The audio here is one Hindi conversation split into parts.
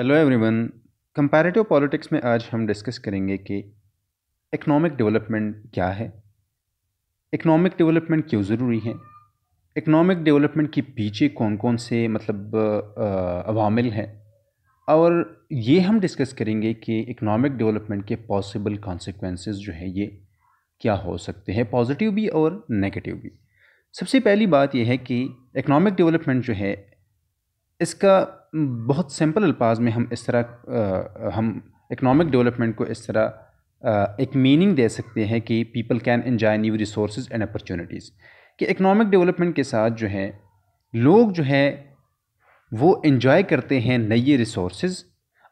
हेलो एवरीवन कंपैरेटिव पॉलिटिक्स में आज हम डिस्कस करेंगे कि इकोनॉमिक डेवलपमेंट क्या है इकोनॉमिक डेवलपमेंट क्यों ज़रूरी है इकोनॉमिक डेवलपमेंट के पीछे कौन कौन से मतलब अवामिल हैं और ये हम डिस्कस करेंगे कि इकोनॉमिक डेवलपमेंट के पॉसिबल कॉन्सिक्वेंसेस जो है ये क्या हो सकते हैं पॉजिटिव भी और नेगेटिव भी सबसे पहली बात यह है कि इकोनॉमिक डेवलपमेंट जो है इसका बहुत सिंपल अल्फाज में हम इस तरह हम इकनॉमिक डेवलपमेंट को इस तरह एक मीनिंग दे सकते हैं कि people can enjoy new resource and opportunities कि इकनॉमिक डेवलपमेंट के साथ जो है लोग जो है वो इन्जॉय करते हैं नई रिसोर्स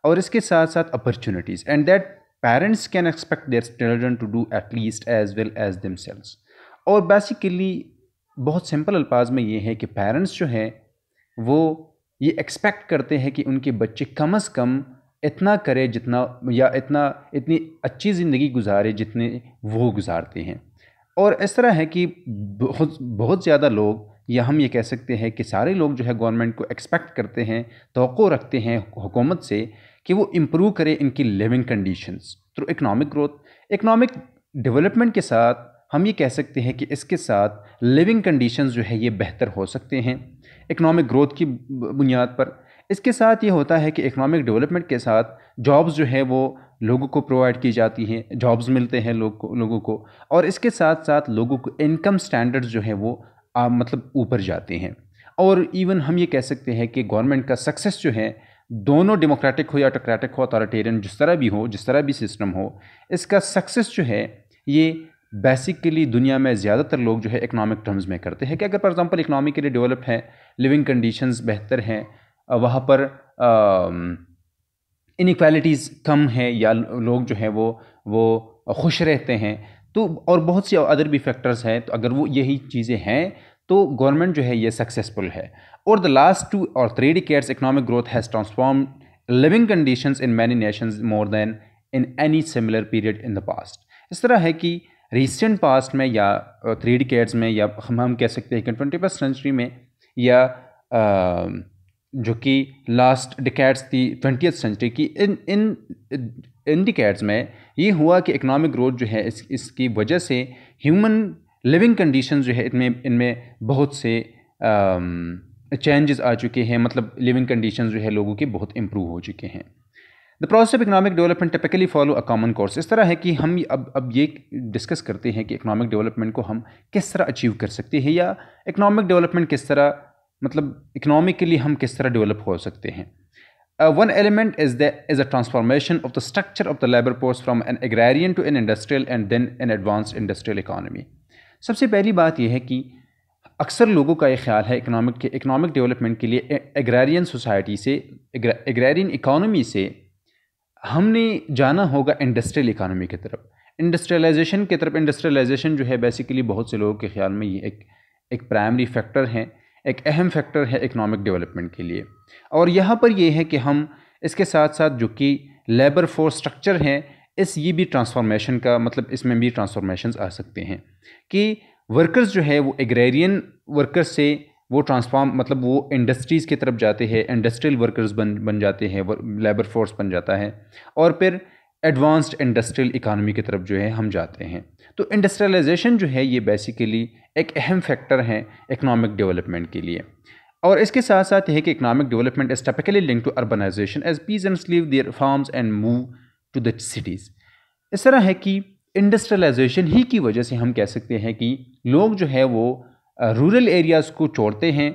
और इसके साथ साथ opportunities and that parents can expect their children to do at least as well as themselves और बेसिकली बहुत सिंपल अल्फाज में ये है कि पेरेंट्स जो हैं वो ये एक्सपेक्ट करते हैं कि उनके बच्चे कम अज़ कम इतना करें जितना या इतना इतनी अच्छी ज़िंदगी गुजारे जितने वो गुजारते हैं और इस तरह है कि बहुत बहुत ज़्यादा लोग या हम ये कह सकते हैं कि सारे लोग जो है गवर्नमेंट को एक्सपेक्ट करते हैं तो रखते हैं हुकूमत से कि वो इम्प्रूव करे इनकी living conditions through economic growth economic development के साथ हम ये कह सकते हैं कि इसके साथ लिविंग कंडीशंस जो है ये बेहतर हो सकते हैं इकनॉमिक ग्रोथ की बुनियाद पर इसके साथ ये होता है कि इकनॉमिक डेवलपमेंट के साथ जॉब्स जो है वो लोगों को प्रोवाइड की जाती हैं जॉब्स मिलते हैं लोग को लोगों को और इसके साथ साथ लोगों को इनकम स्टैंडर्ड्स जो है वो आ, मतलब ऊपर जाते हैं और इवन हम ये कह सकते हैं कि गवर्नमेंट का सक्सेस जो है दोनों डेमोक्रेटिक हो या ऑटोक्रेटिक हो अथॉरिटेरियन जिस तरह भी हो जिस तरह भी सिस्टम हो इसका सक्सेस जो है ये बेसिकली दुनिया में ज़्यादातर लोग जो है इकनॉमिक टर्म्स में करते हैं कि अगर फॉर एग्ज़ाम्पल इकनॉमी के लिए डेवलप्ड है लिविंग कंडीशंस बेहतर हैं वहाँ पर इनक्वालिटीज़ कम है या लोग जो हैं वो वो खुश रहते हैं तो और बहुत से अदर भी फैक्टर्स हैं तो अगर वो यही चीज़ें हैं तो गवर्नमेंट जो है ये सक्सेसफुल है और द लास्ट टू और three decades economic growth has transform living conditions in many nations more than in any similar period in the past इस तरह है कि रिसेंट पास्ट में या थ्री uh, डिकेट्स में या हम हम कह सकते हैं कि ट्वेंटी फर्स्ट सेंचुरी में या um, जो कि लास्ट डिकेट्स थी ट्वेंटी सेंचुरी की इन इन इन डिकेट्स में ये हुआ कि इकोनॉमिक ग्रोथ जो है इस इसकी वजह से ह्यूमन लिविंग कंडीशन जो है इनमें इनमें बहुत से चेंजेस um, आ चुके हैं मतलब लिविंग कंडीशन जो है लोगों के बहुत इम्प्रूव हो चुके हैं the process of economic development typically follow a common course इस तरह है कि हम अब अब ये डिस्कस करते हैं कि इकोनॉमिक डेवलपमेंट को हम किस तरह अचीव कर सकते हैं या इकोनॉमिक डेवलपमेंट किस तरह मतलब इकोनॉमिकली हम किस तरह डेवलप हो सकते हैं one element is the is a transformation of the structure of the labour force from an agrarian to an industrial and then an advance industrial economy सबसे पहली बात यह है कि अक्सर लोगों का ये ख्याल है इकोनॉमिक के इकोनॉमिक डेवलपमेंट के लिए एग्रेरियन सोसाइटी से एग्रेरियन इकानमी से हमने जाना होगा इंडस्ट्रियल इकानमी की तरफ इंडस्ट्रियलाइजेशन की तरफ इंडस्ट्रियलाइजेशन जो है बेसिकली बहुत से लोगों के ख्याल में ये एक एक प्राइमरी फैक्टर है एक अहम फैक्टर है इकोनॉमिक डेवलपमेंट के लिए और यहाँ पर यह है कि हम इसके साथ साथ जो कि लेबर फोर्स स्ट्रक्चर है इस ये भी ट्रांसफॉर्मेशन का मतलब इसमें भी ट्रांसफॉर्मेशन आ सकते हैं कि वर्कर्स जो है वो एग्रेरियन वर्कर्स से वो ट्रांसफॉर्म मतलब वो इंडस्ट्रीज़ की तरफ जाते हैं इंडस्ट्रियल वर्कर्स बन बन जाते हैं लेबर फोर्स बन जाता है और फिर एडवांस्ड इंडस्ट्रियल इकानमी की तरफ जो है हम जाते हैं तो इंडस्ट्रियलाइजेशन जो है ये बेसिकली एक अहम फैक्टर है इकनॉमिक डेवलपमेंट के लिए और इसके साथ साथ यह कि economic development is typically link to urbanization as peasants leave their farms and move to the cities इस तरह है कि इंडस्ट्रियलाइजेशन ही की वजह से हम कह सकते हैं कि लोग जो है वो रूरल एरियाज़ को छोड़ते हैं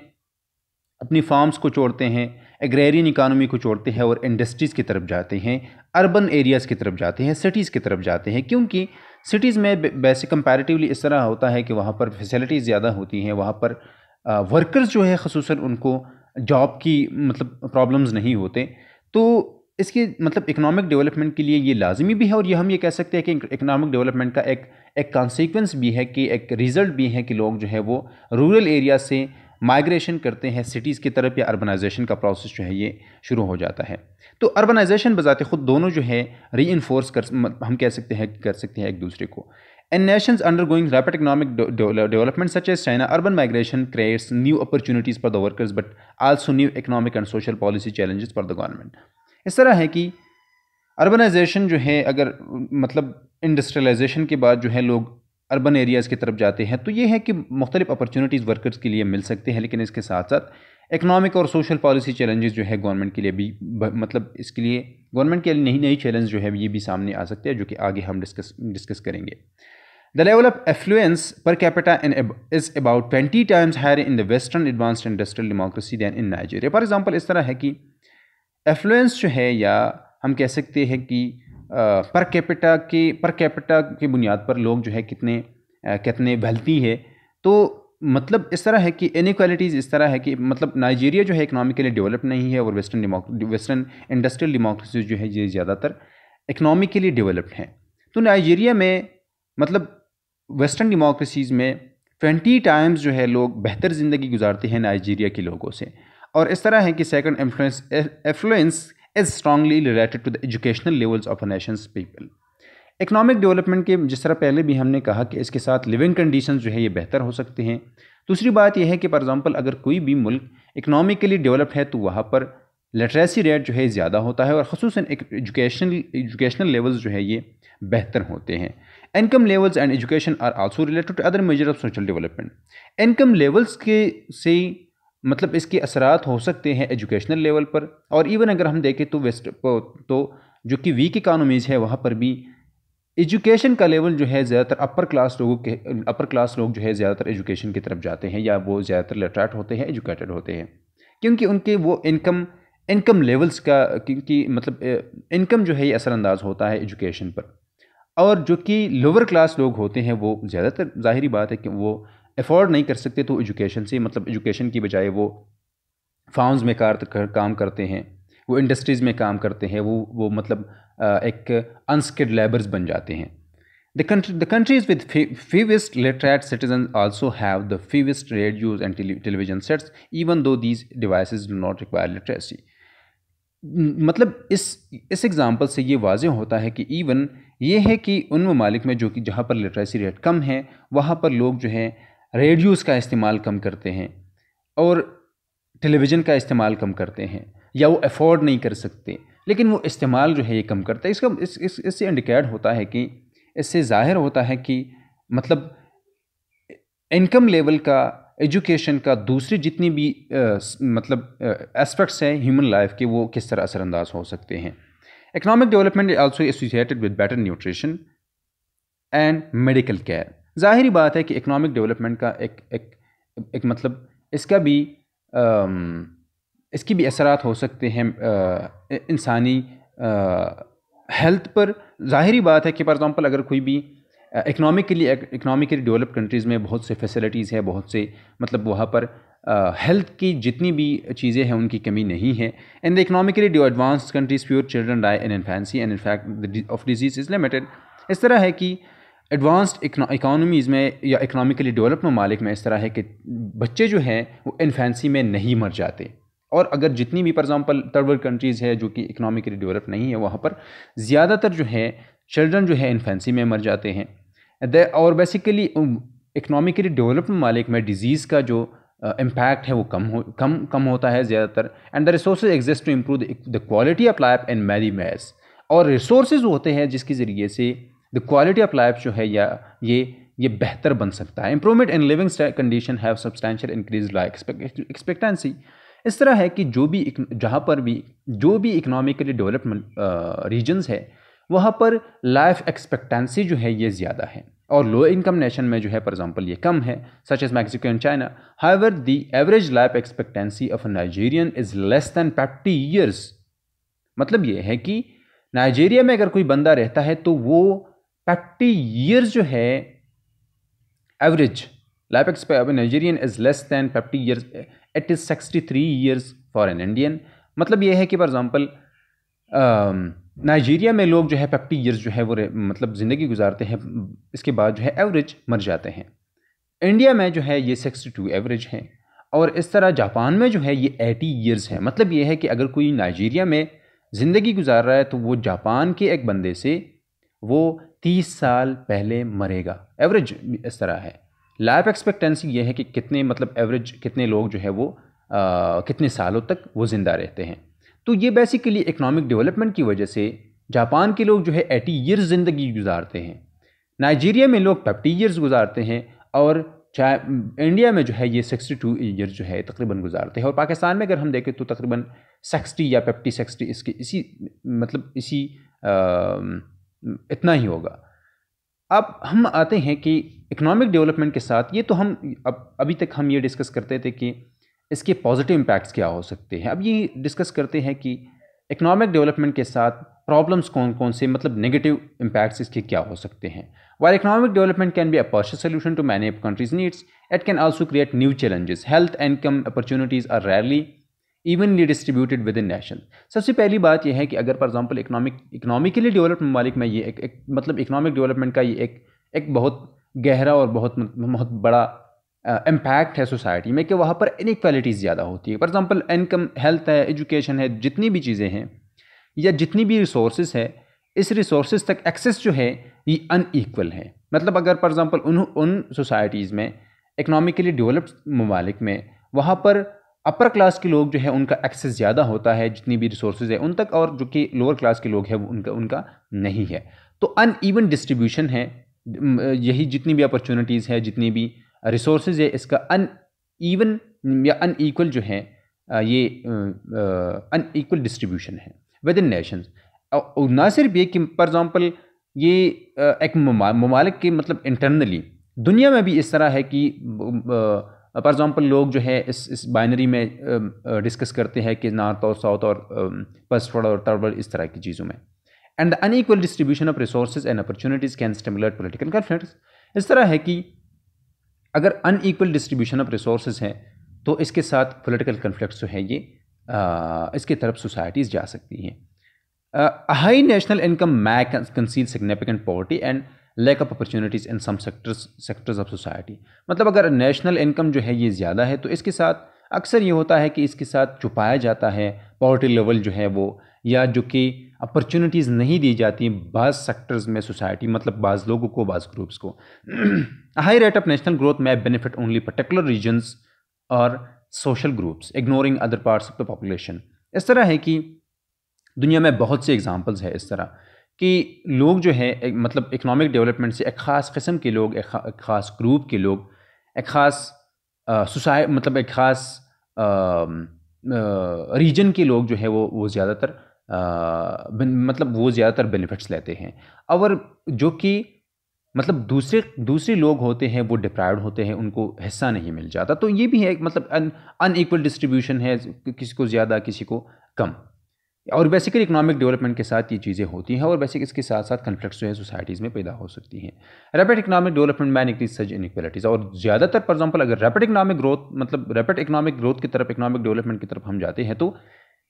अपनी फार्म्स को छोड़ते हैं एग्रेरियन इकानमी को छोड़ते हैं और इंडस्ट्रीज़ की तरफ जाते हैं अर्बन एरियाज़ की तरफ जाते हैं सिटीज़ की तरफ जाते हैं क्योंकि सिटीज़ में वैसे कंपैरेटिवली इस तरह होता है कि वहाँ पर फैसिलिटीज़ ज़्यादा होती हैं वहाँ पर वर्कर्स जो है खसूस उनको जॉब की मतलब प्रॉब्लम्स नहीं होते तो इसकी मतलब इकोनॉमिक डेवलपमेंट के लिए ये लाजमी भी है और ये हम ये कह सकते हैं कि इकोनॉमिक डेवलपमेंट का एक एक कॉन्सिक्वेंस भी है कि एक रिज़ल्ट भी है कि लोग जो है वो रूरल एरिया से माइग्रेशन करते हैं सिटीज़ की तरफ या अर्बनाइजेशन का प्रोसेस जो है ये शुरू हो जाता है तो अर्बनाइजेशन बजाते ख़ुद दोनों जो है री इन्फोर्स कर हम कह सकते हैं कर सकते हैं एक दूसरे को nation undergoing rapid economic development such as China urban migration creates new opportunities for the workers but also new economic and social policy challenges for the government इस तरह है कि अर्बनाइजेशन जो है अगर मतलब इंडस्ट्रियलाइजेशन के बाद जो है लोग अर्बन एरियाज़ की तरफ जाते हैं तो ये है कि मुख्तलिफ अपॉर्चुनिटीज़ वर्कर्स के लिए मिल सकते हैं लेकिन इसके साथ साथ इकनॉमिक और सोशल पॉलिसी चैलेंजेस जो है गवर्नमेंट के लिए भी मतलब इसके लिए गवर्नमेंट के लिए नई नई चैलेंज जो है ये भी सामने आ सकते हैं जो कि आगे हम डिस्कस डिस्कस करेंगे the level of affluence per capita in is about twenty times higher in the western advanced industrial democracy than in Nigeria for example इस तरह है कि एफ्लुएंस जो है या हम कह सकते हैं कि पर कैपिटा के पर कैपिटा की बुनियाद पर लोग जो है कितने कितने वेल्थी है तो मतलब इस तरह है कि इनक्वालिटीज़ इस तरह है कि मतलब नाइजीरिया जो है इकनॉमिकली डेवलप नहीं है और western democracy western industrial democracy जो है ये ज़्यादातर इकनॉमिकली डेवलप्ड हैं तो नाइजीरिया में मतलब वेस्टर्न डेमोक्रेसीज़ में ट्वेंटी टाइम्स जो है लोग बेहतर ज़िंदगी गुजारते हैं नाइजीरिया के लोगों से और इस तरह है कि second influence affluence is strongly related to the educational levels of a nation's people economic development के जिस तरह पहले भी हमने कहा कि इसके साथ लिविंग कंडीशन जो है ये बेहतर हो सकते हैं दूसरी बात यह है कि फॉर एग्ज़ाम्पल अगर कोई भी मुल्क इकनॉमिकली डेवलप्ड है तो वहाँ पर लिटरेसी रेट जो है ज़्यादा होता है और खसूस एजुकेशन एजुकेशनल लेवल्स जो है ये बेहतर होते हैं income levels and education are also related to other measure of social development income levels के से मतलब इसके असरात हो सकते हैं एजुकेशनल लेवल पर और इवन अगर हम देखें तो वेस्ट तो जो कि वीक इकानमीज़ है वहाँ पर भी एजुकेशन का लेवल जो है ज़्यादातर अपर क्लास लोगों के अपर क्लास लोग जो है ज़्यादातर एजुकेशन की तरफ जाते हैं या वो ज़्यादातर लिटरेट होते हैं एजुकेटेड होते हैं क्योंकि उनके वो इनकम इनकम लेवल्स का क्योंकि मतलब इनकम जो है ये असरानंदाज होता है एजुकेशन पर और जो कि लोअर क्लास लोग होते हैं वो ज़्यादातर जाहरी बात है कि वो अफोर्ड नहीं कर सकते तो एजुकेशन से मतलब एजुकेशन की बजाय वो फार्म्स में कार काम करते हैं वो इंडस्ट्रीज़ में काम करते हैं वो वो मतलब एक अनस्किल्ड लेबर्स बन जाते हैं the countries the countries literate citizen also have the have radios and television sets even though these even though these devices do मतलब इस इस एग्ज़ाम्पल से ये वाज होता है कि इवन ये है कि उन ममालिक में जो कि जहाँ पर लिटरेसी रेट कम है वहाँ पर लोग जो हैं रेडियोस का इस्तेमाल कम करते हैं और टेलीविज़न का इस्तेमाल कम करते हैं या वो अफोर्ड नहीं कर सकते लेकिन वो इस्तेमाल जो है ये कम करता है इसका इस इससे इंडिकेट होता है कि इससे ज़ाहिर होता है कि मतलब इनकम लेवल का एजुकेशन का दूसरे जितनी भी आ, मतलब एस्पेक्ट्स हैं ह्यूमन लाइफ के वो किस तरह असरअंदाज हो सकते हैं economic development also associated with better nutrition and medical care ज़ाहिर बात है कि इकनॉमिक डेवलपमेंट का एक एक एक मतलब इसका भी आ, इसकी भी असरात हो सकते हैं इंसानी हेल्थ पर ज़ाहरी बात है कि फॉर एग्ज़ाम्पल अगर कोई भी इकनॉमिकली इकनॉमिकली डेवलप कंट्रीज़ में बहुत से फैसिलिटीज़ है बहुत से मतलब वहाँ पर हेल्थ की जितनी भी चीज़ें हैं उनकी कमी नहीं है in the economically advance countries fewer children die in infancy and fact of disease is limited इस तरह है कि एडवांस्ड इकानमीज़ में या इकनॉमिकली डेवलप ममालिक में इस तरह है कि बच्चे जो हैं वो इन्फेंसी में नहीं मर जाते और अगर जितनी भी for example third world countries है जो कि इकनॉमिकली डेवलप नहीं है वहाँ पर ज़्यादातर जो है चिल्ड्रन जो है इन्फेंसी में मर जाते हैं और बेसिकली इकनॉमिकली डेवलप ममालिक में डिज़ीज़ का जो इम्पैक्ट uh, है वो कम हो कम कम होता है ज़्यादातर and the resource exist to improve the quality of life in many mass और रिसोर्स होते हैं जिसके ज़रिए से द क्वालिटी ऑफ लाइफ जो है या ये ये बेहतर बन सकता है improvement in living condition have substantial increase life expectancy इस तरह है कि जो भी जहाँ पर भी जो भी इकोनॉमिकली डेवलपमेंट रीजन्स है वहाँ पर लाइफ एक्सपेक्टेंसी जो है ये ज़्यादा है और लो इनकम नेशन में जो है फॉर एग्जाम्पल ये कम है such as Mexico and China however the average life expectancy of Nigerian is less than fifty years मतलब ये है कि नाइजीरिया में अगर कोई बंदा रहता है तो वो थर्टी ईयर्स जो है average life expect Nigerian is less than fifty years it is sixty three years for an Indian मतलब ये है कि फॉर एग्ज़ाम्पल नाइजीरिया में लोग जो है फिफ्टी ईयर्स जो है वो मतलब ज़िंदगी गुजारते हैं इसके बाद जो है एवरेज मर जाते हैं इंडिया में जो है ये सिक्सटी टू एवरेज है और इस तरह जापान में जो है ये एटी ईयर्स है मतलब ये है कि अगर कोई नाइजीरिया में ज़िंदगी गुजार रहा है तो वो जापान के एक बंदे से वो तीस साल पहले मरेगा एवरेज इस तरह है लाइफ एक्सपेक्टेंसी ये है कि कितने मतलब एवरेज कितने लोग जो है वो आ, कितने सालों तक वो ज़िंदा रहते हैं तो ये बेसिकली इकोनॉमिक डेवलपमेंट की वजह से जापान के लोग जो है एटी ईयर्स ज़िंदगी गुजारते हैं नाइजीरिया में लोग फिफ्टी ईयर्स गुजारते हैं और चाहे इंडिया में जो है ये सिक्सटी टू ईयर्स जो है तकरीबन गुजारते हैं और पाकिस्तान में अगर हम देखें तो तकरीबन सिक्सटी या फिफ्टी सिक्सटी इसके इसी मतलब इसी आ, इतना ही होगा अब हम आते हैं कि इकोनॉमिक डेवलपमेंट के साथ ये तो हम अब अभी तक हम ये डिस्कस करते थे कि इसके पॉजिटिव इम्पैक्ट्स क्या हो सकते हैं अब ये डिस्कस करते हैं कि इकोनॉमिक डेवलपमेंट के साथ प्रॉब्लम्स कौन कौन से मतलब नेगेटिव इम्पैक्ट्स इसके क्या हो सकते हैं while economic development can be a partial solution to many countries needs it can also create new challenges health and come opportunities are rarely evenly distributed within nation सबसे पहली बात यह है कि अगर for example economic economically developed ममालिक में ये एक, एक मतलब इकोनॉमिक डेवलपमेंट का ये एक एक बहुत गहरा और बहुत बहुत बड़ा इम्पैक्ट है सोसाइटी में कि वहाँ पर इनक्वालिटीज़ ज़्यादा होती है फॉर एग्ज़ाम्पल इनकम हेल्थ है एजुकेशन है जितनी भी चीज़ें हैं या जितनी भी रिसोर्स है इस रिसोर्स तक एक्सेस जो है ये अनईक्वल है मतलब अगर फॉर एग्ज़ाम्पल उन उन सोसाइटीज़ में इकनॉमिकली डेवलप्ड ममालिक में वहाँ पर अपर क्लास के लोग जो है उनका एक्सेस ज़्यादा होता है जितनी भी रिसोर्सेज है उन तक और जो कि लोअर क्लास के लोग हैं उनका उनका नहीं है तो अन ईवन डिस्ट्रीब्यूशन है यही जितनी भी अपॉर्चुनिटीज़ है जितनी भी रिसोर्सेज है इसका अन ईवन या अन ईक्ल जो है ये अन ईक्ल डिस्ट्रीब्यूशन है विद इन नेशन और ना सिर्फ ये कि फॉर एग्ज़ाम्पल ये एक ममालिक के मतलब इंटरनली दुनिया में भी इस तरह है कि फॉर uh, एग्ज़ाम्पल लोग जो है इस इस बाइनरी में डिस्कस um, uh, करते हैं कि नॉर्थ और साउथ और पसफड़ um, और तरबड़ इस तरह की चीज़ों में and the unequal distribution of resource and opportunities can stimulate political conflict इस तरह है कि अगर अनईक्वल डिस्ट्रीब्यूशन ऑफ रिसोर्स है तो इसके साथ पोलिटिकल कन्फ्लिक्ट जो है ये uh, इसके तरफ सोसाइटीज़ जा सकती हैं high national income may conceal significant poverty and lack of opportunities in some sectors sectors of society मतलब अगर नेशनल इनकम जो है ये ज़्यादा है तो इसके साथ अक्सर ये होता है कि इसके साथ छुपाया जाता है पॉवर्टी लेवल जो है वो या जो कि अपॉर्चुनिटीज़ नहीं दी जाती बाज़ सेक्टर्स में सोसाइटी मतलब बाज़ लोगों को बाज़ ग्रुप्स को high rate of national growth may benefit only particular regions और social groups ignoring other parts of the population इस तरह है कि दुनिया में बहुत सी एग्जाम्पल्स है इस तरह कि लोग जो है एक, मतलब इकनॉमिक डेवलपमेंट से एक ख़ास कस्म के लोग एक, एक ख़ास ग्रुप के लोग एक ख़ास सोसाइ मतलब एक ख़ास रीजन के लोग जो है वो वो ज़्यादातर मतलब वो ज़्यादातर बेनिफिट्स लेते हैं और जो कि मतलब दूसरे दूसरे लोग होते हैं वो डिप्राइव होते हैं उनको हिस्सा नहीं मिल जाता तो ये भी है मतलब अनईक्वल डिस्ट्रीब्यूशन है किसी को ज़्यादा किसी को कम और बेसिकली इकोनॉमिक डेवलपमेंट के साथ ये चीज़ें होती हैं और बेसिक इसके साथ साथ कन्फ्लिक्ट जो है सोसाइटीज़ में पैदा हो सकती हैं rapid economic development may increases inequalities और ज़्यादातर फॉर एग्जाम्पल अगर रैपिड इकोनॉमिक ग्रोथ मतलब रैपिड इकोनॉमिक ग्रोथ की तरफ इकोनॉमिक डेवलपमेंट की तरफ हम जाते हैं तो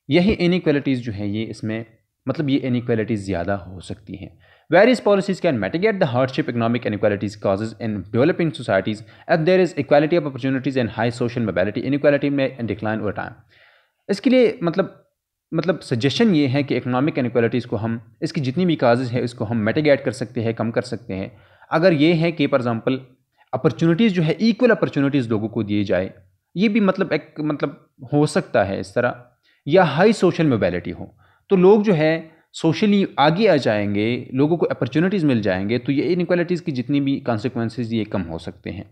यही इनक्वलिटीज़ जो है ये इसमें मतलब ये इनक्वलिटीज़ ज़्यादा हो सकती हैं various policies can mitigate the hardship economic inequalities causes in developing societies at there is equality of opportunities and high social mobility inequality में डिक्लाइन ओवर टाइम इसके लिए मतलब मतलब सजेशन ये है कि इकोनॉमिक इनक्वालिटीज़ को हम इसकी जितनी भी काजेज़ है इसको हम मेटिगेट कर सकते हैं कम कर सकते हैं अगर ये है कि फॉर एग्ज़ाम्पल अपॉर्चुनिटीज़ जो है इक्वल अपॉर्चुनिटीज़ लोगों को दिए जाए ये भी मतलब एक मतलब हो सकता है इस तरह या हाई सोशल मोबिलिटी हो तो लोग जो है सोशली आगे आ जाएंगे लोगों को अपॉर्चुनिटीज़ मिल जाएंगे तो ये इनक्वालिटीज़ की जितनी भी कॉन्सिक्वेंसेज ये कम हो सकते हैं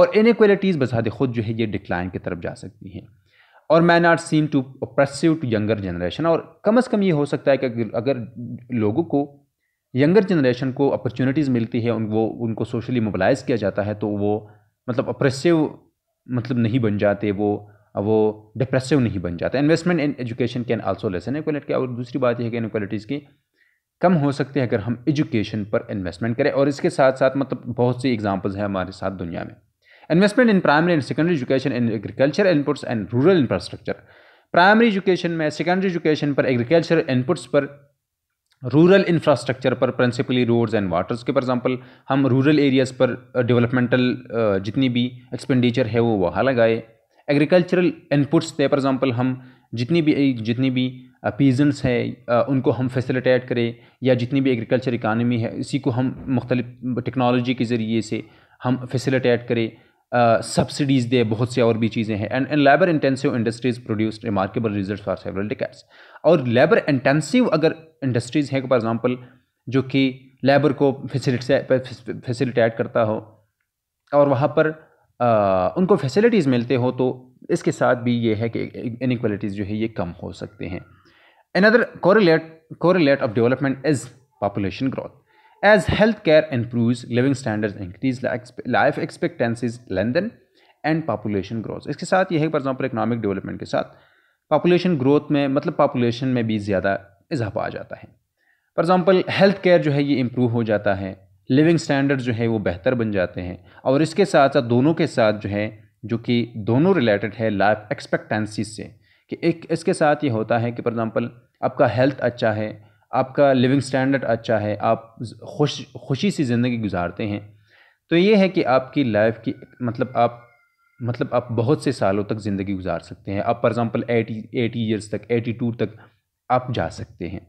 और इनक्वालिटीज़ बसाद खुद जो है ये डिक्लाइन की तरफ जा सकती हैं और men are seen to oppressive to younger generation और कम से कम ये हो सकता है कि अगर लोगों को यंगर जनरेशन को अपॉर्चुनिटीज़ मिलती है उन वो उनको सोशली मोबलाइज़ किया जाता है तो वो मतलब अप्रेसिव मतलब नहीं बन जाते वो वो डिप्रेसिव नहीं बन जाते investment in education can also lessen equality और दूसरी बात यह है कि इनक्वालिटीज़ की कम हो सकते हैं अगर हम एजुकेशन पर इन्वेस्टमेंट करें और इसके साथ साथ मतलब बहुत सी एग्जांपल्स हैं हमारे साथ दुनिया में investment in primary and secondary education in agriculture inputs and rural infrastructure primary education में सेकेंडरी एजुकेशन पर एग्रीकल्चर इनपुट्स पर रूरल इंफ्रास्ट्रक्चर पर प्रिंसिपली रोड्स एंड वाटर्स के फॉर एग्जांपल हम रूरल एरियाज़ पर डेवलपमेंटल uh, uh, जितनी भी एक्सपेंडिचर है वो वहाँ लगाए एग्रीकल्चरल इनपुट्स थे फॉर एग्जांपल हम जितनी भी जितनी भी पीजेंट्स uh, हैं उनको हम फैसिलिटेट करें या जितनी भी एग्रीकल्चर इकानमी है इसी को हम मुख्तलिफ टेक्नोलॉजी के ज़रिए से हम फैसिलिटेट करें सब्सिडीज दे बहुत सी और भी चीज़ें हैं and and labour intensive industries produced remarkable result for several decades और लेबर इंटेंसिव अगर इंडस्ट्रीज़ हैं फॉर एग्जांपल जो कि लेबर को फैसिलिटेट करता हो और वहाँ पर आ, उनको फैसिलिटीज़ मिलते हो तो इसके साथ भी ये है कि इनक्वलिटीज़ जो है ये कम हो सकते हैं another correlate correlate of development is population growth As care improves, living standards increase, life expectancies lengthen, and population growth इसके साथ यह है फॉर एग्जाम्पल इकोनॉमिक डेवलपमेंट के साथ पॉपुलेशन ग्रोथ में मतलब पॉपुलेशन में भी ज़्यादा इजाफा आ जाता है फॉर एग्ज़ाम्पल हेल्थ केयर जो है ये इम्प्रूव हो जाता है लिविंग स्टैंडर्ड जो है वो बेहतर बन जाते हैं और इसके साथ साथ दोनों के साथ जो है जो कि दोनों रिलेटेड है लाइफ एक्सपेक्टेंसी से कि एक इसके साथ ये होता है कि फॉर एग्ज़ाम्पल आपका हेल्थ अच्छा है आपका लिविंग स्टैंडर्ड अच्छा है आप खुश खुशी सी ज़िंदगी गुजारते हैं तो ये है कि आपकी लाइफ की मतलब आप मतलब आप बहुत से सालों तक ज़िंदगी गुजार सकते हैं आप for example eighty eighty years तक एटी टू तक आप जा सकते हैं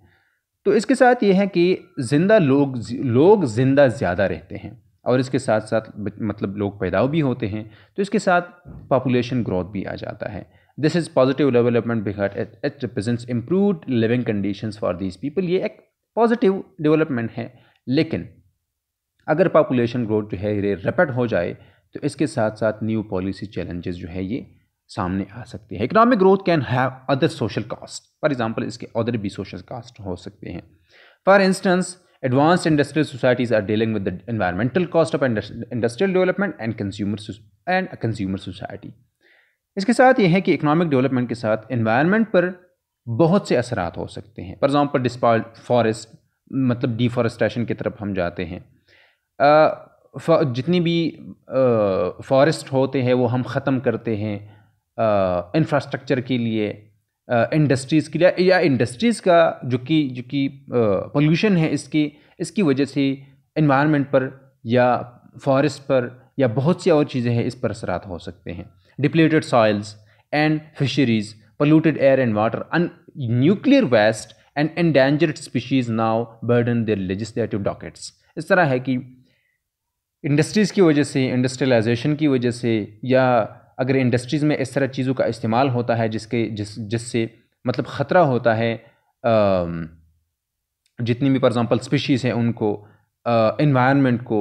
तो इसके साथ ये है कि ज़िंदा लोग लोग ज़िंदा ज़्यादा रहते हैं और इसके साथ साथ मतलब लोग पैदा भी होते हैं तो इसके साथ पॉपुलेशन ग्रोथ भी आ जाता है दिस इज़ पॉजिटिव डेवलपमेंट बिहार it represents improved living condition for these people ये एक पॉजिटिव डेवलपमेंट है लेकिन अगर पॉपुलेशन ग्रोथ जो है रेपिड हो जाए तो इसके साथ साथ न्यू पॉलिसी चैलेंजेस जो है ये सामने आ सकते हैं economic growth can have other social cost for example इसके अदर भी सोशल कास्ट हो सकते हैं for instance advanced industrial societies are dealing with the environmental cost of industrial development and consumer and consumer society इसके साथ यह है कि इकनॉमिक डेवलपमेंट के साथ इन्वायरमेंट पर बहुत से असर हो सकते हैं फॉर एग्ज़ाम्पल डिस्पॉल फॉरेस्ट मतलब डिफॉरेस्टेशन की तरफ हम जाते हैं आ, जितनी भी फॉरेस्ट होते हैं वो हम ख़त्म करते हैं इंफ्रास्ट्रक्चर के लिए इंडस्ट्रीज़ के लिए या इंडस्ट्रीज़ का जो कि जो कि पोल्यूशन है इसकी इसकी वजह से इन्वायरमेंट पर या फॉरेस्ट पर या बहुत सी और चीज़ें हैं इस पर असरात हो सकते हैं depleted soils and fisheries, polluted air and water, and nuclear waste and endangered species now burden their legislative dockets. इस तरह है कि इंडस्ट्रीज़ की वजह से इंडस्ट्रियलाइजेशन की वजह से या अगर इंडस्ट्रीज़ में इस तरह चीज़ों का इस्तेमाल होता है जिसके जिस जिससे मतलब ख़तरा होता है जितनी भी फॉर एग्ज़ाम्पल स्पीशीज़ हैं उनको इन्वायरमेंट को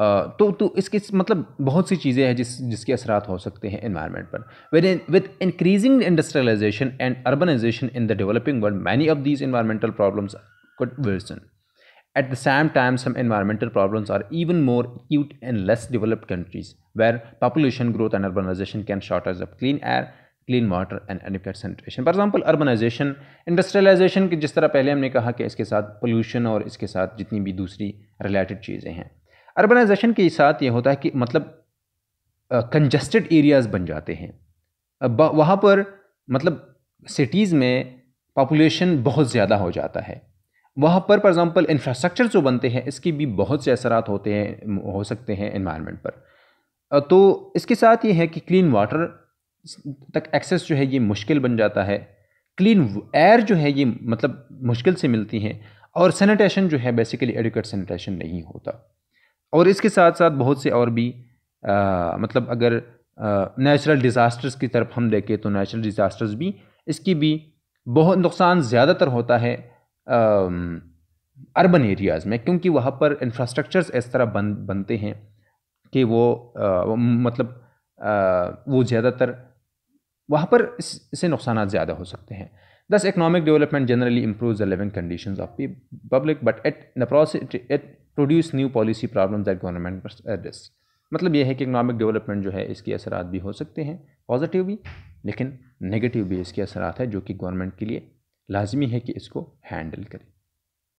तो तो इसके मतलब बहुत सी चीज़ें हैं जिस जिसके असरात हो सकते हैं इन्वायरमेंट पर with in with increasing industrialization and urbanization in the developing world many of these environmental problems could worsen at the same time some environmental problems are even more acute and less developed countries where population growth and urbanization can shortage of clean air clean water and adequate sanitation for example urbanization industrialization की जिस तरह पहले हमने कहा कि इसके साथ पोल्यूशन और इसके साथ जितनी भी दूसरी रिलेटेड चीज़ें हैं अर्बनाइजेशन के साथ ये होता है कि मतलब कंजस्टेड uh, एरियाज बन जाते हैं वहाँ पर मतलब सिटीज़ में पॉपुलेशन बहुत ज़्यादा हो जाता है वहाँ पर फॉर एग्ज़ाम्पल इंफ्रास्ट्रक्चर जो बनते हैं इसकी भी बहुत से असरात होते हैं हो सकते हैं इन्वायरमेंट पर तो इसके साथ ये है कि क्लीन वाटर तक एक्सेस जो है ये मुश्किल बन जाता है क्लीन एयर जो है ये मतलब मुश्किल से मिलती हैं और सैनिटेशन जो है बेसिकली एडिकेट सैनिटेशन नहीं होता और इसके साथ साथ बहुत से और भी आ, मतलब अगर नेचुरल डिज़ास्टर्स की तरफ हम देखें तो नेचुरल डिज़ास्टर्स भी इसकी भी बहुत नुकसान ज़्यादातर होता है अर्बन एरियाज़ में क्योंकि वहाँ पर इंफ्रास्ट्रक्चर्स इस तरह बन बनते हैं कि वो आ, मतलब आ, वो ज़्यादातर वहाँ पर इससे नुकसान ज़्यादा हो सकते हैं thus economic development generally improve the living condition of public but at the process produce new policy problem that government must address मतलब यह है कि इकनॉमिक डेवलपमेंट जो है इसके असरात भी हो सकते हैं पॉजिटिव भी लेकिन नेगेटिव भी इसके असरात है जो कि गवर्नमेंट के लिए लाजमी है कि इसको हैंडल करें